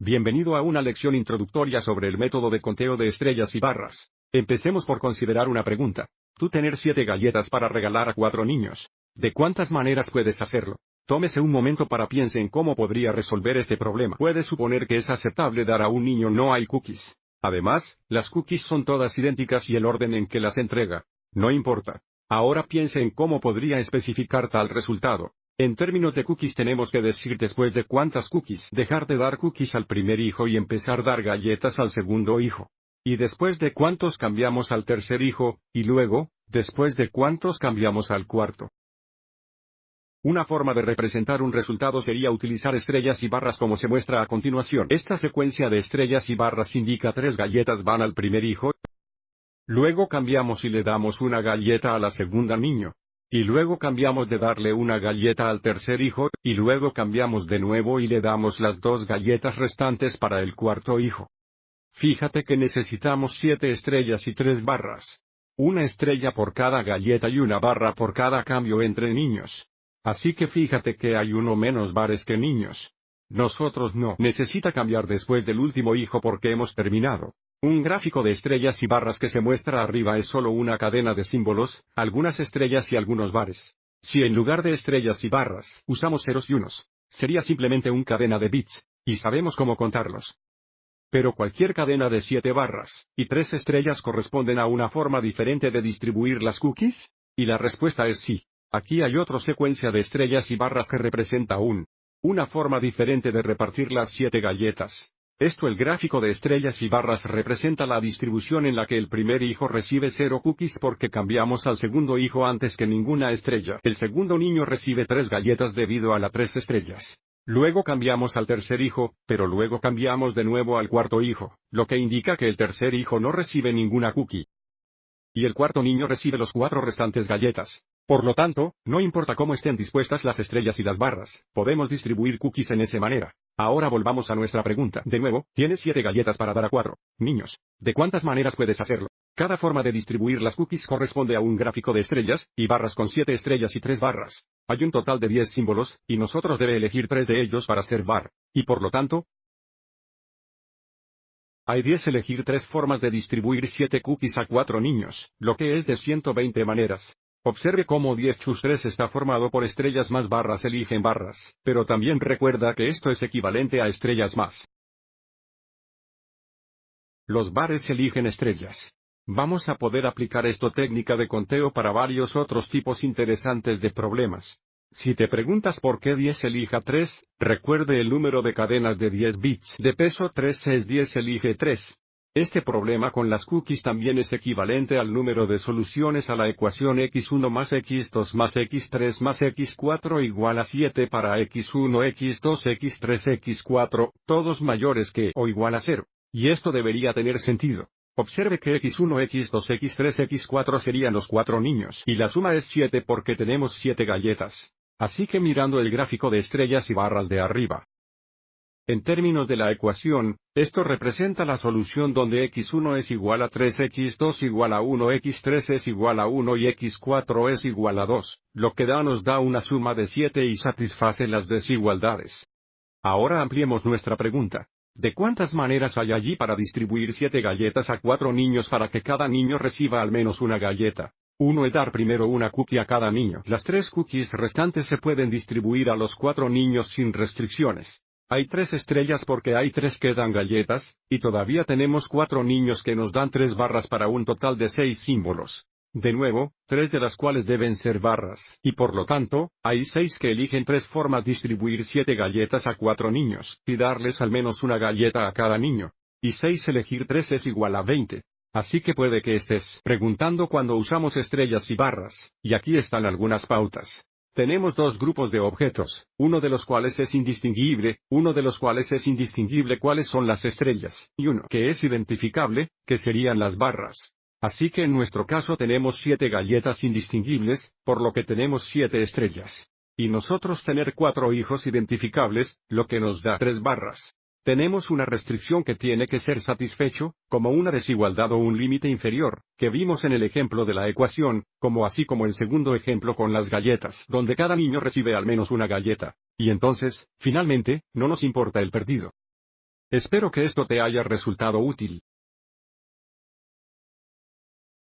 Bienvenido a una lección introductoria sobre el método de conteo de estrellas y barras. Empecemos por considerar una pregunta. Tú tener siete galletas para regalar a cuatro niños. ¿De cuántas maneras puedes hacerlo? Tómese un momento para piense en cómo podría resolver este problema. Puede suponer que es aceptable dar a un niño no hay cookies. Además, las cookies son todas idénticas y el orden en que las entrega. No importa. Ahora piense en cómo podría especificar tal resultado. En términos de cookies tenemos que decir después de cuántas cookies dejar de dar cookies al primer hijo y empezar a dar galletas al segundo hijo. Y después de cuántos cambiamos al tercer hijo, y luego, después de cuántos cambiamos al cuarto. Una forma de representar un resultado sería utilizar estrellas y barras como se muestra a continuación. Esta secuencia de estrellas y barras indica tres galletas van al primer hijo. Luego cambiamos y le damos una galleta a la segunda niño. Y luego cambiamos de darle una galleta al tercer hijo, y luego cambiamos de nuevo y le damos las dos galletas restantes para el cuarto hijo. Fíjate que necesitamos siete estrellas y tres barras. Una estrella por cada galleta y una barra por cada cambio entre niños. Así que fíjate que hay uno menos bares que niños. Nosotros no necesita cambiar después del último hijo porque hemos terminado. Un gráfico de estrellas y barras que se muestra arriba es solo una cadena de símbolos, algunas estrellas y algunos bares. Si en lugar de estrellas y barras usamos ceros y unos, sería simplemente una cadena de bits, y sabemos cómo contarlos. Pero cualquier cadena de siete barras y tres estrellas corresponden a una forma diferente de distribuir las cookies? Y la respuesta es sí. Aquí hay otra secuencia de estrellas y barras que representa un, una forma diferente de repartir las siete galletas. Esto el gráfico de estrellas y barras representa la distribución en la que el primer hijo recibe cero cookies porque cambiamos al segundo hijo antes que ninguna estrella. El segundo niño recibe tres galletas debido a las tres estrellas. Luego cambiamos al tercer hijo, pero luego cambiamos de nuevo al cuarto hijo, lo que indica que el tercer hijo no recibe ninguna cookie. Y el cuarto niño recibe los cuatro restantes galletas. Por lo tanto, no importa cómo estén dispuestas las estrellas y las barras, podemos distribuir cookies en esa manera. Ahora volvamos a nuestra pregunta. De nuevo, tienes siete galletas para dar a cuatro niños. ¿De cuántas maneras puedes hacerlo? Cada forma de distribuir las cookies corresponde a un gráfico de estrellas, y barras con siete estrellas y tres barras. Hay un total de diez símbolos, y nosotros debe elegir tres de ellos para ser bar. Y por lo tanto, hay 10 elegir tres formas de distribuir siete cookies a cuatro niños, lo que es de 120 maneras. Observe cómo 10 chus 3 está formado por estrellas más barras eligen barras, pero también recuerda que esto es equivalente a estrellas más. Los bares eligen estrellas. Vamos a poder aplicar esta técnica de conteo para varios otros tipos interesantes de problemas. Si te preguntas por qué 10 elija 3, recuerde el número de cadenas de 10 bits de peso 3 es 10 elige 3. Este problema con las cookies también es equivalente al número de soluciones a la ecuación x1 más x2 más x3 más x4 igual a 7 para x1, x2, x3, x4, todos mayores que o igual a 0. Y esto debería tener sentido. Observe que x1, x2, x3, x4 serían los cuatro niños y la suma es 7 porque tenemos 7 galletas. Así que mirando el gráfico de estrellas y barras de arriba, en términos de la ecuación, esto representa la solución donde x1 es igual a 3, x2 igual a 1, x3 es igual a 1 y x4 es igual a 2, lo que da nos da una suma de 7 y satisface las desigualdades. Ahora ampliemos nuestra pregunta. ¿De cuántas maneras hay allí para distribuir 7 galletas a 4 niños para que cada niño reciba al menos una galleta? Uno es dar primero una cookie a cada niño. Las tres cookies restantes se pueden distribuir a los cuatro niños sin restricciones. Hay tres estrellas porque hay tres que dan galletas, y todavía tenemos cuatro niños que nos dan tres barras para un total de seis símbolos. De nuevo, tres de las cuales deben ser barras, y por lo tanto, hay seis que eligen tres formas distribuir siete galletas a cuatro niños, y darles al menos una galleta a cada niño. Y seis elegir tres es igual a veinte. Así que puede que estés preguntando cuando usamos estrellas y barras, y aquí están algunas pautas. Tenemos dos grupos de objetos, uno de los cuales es indistinguible, uno de los cuales es indistinguible cuáles son las estrellas, y uno que es identificable, que serían las barras. Así que en nuestro caso tenemos siete galletas indistinguibles, por lo que tenemos siete estrellas. Y nosotros tener cuatro hijos identificables, lo que nos da tres barras. Tenemos una restricción que tiene que ser satisfecho, como una desigualdad o un límite inferior, que vimos en el ejemplo de la ecuación, como así como el segundo ejemplo con las galletas, donde cada niño recibe al menos una galleta. Y entonces, finalmente, no nos importa el perdido. Espero que esto te haya resultado útil.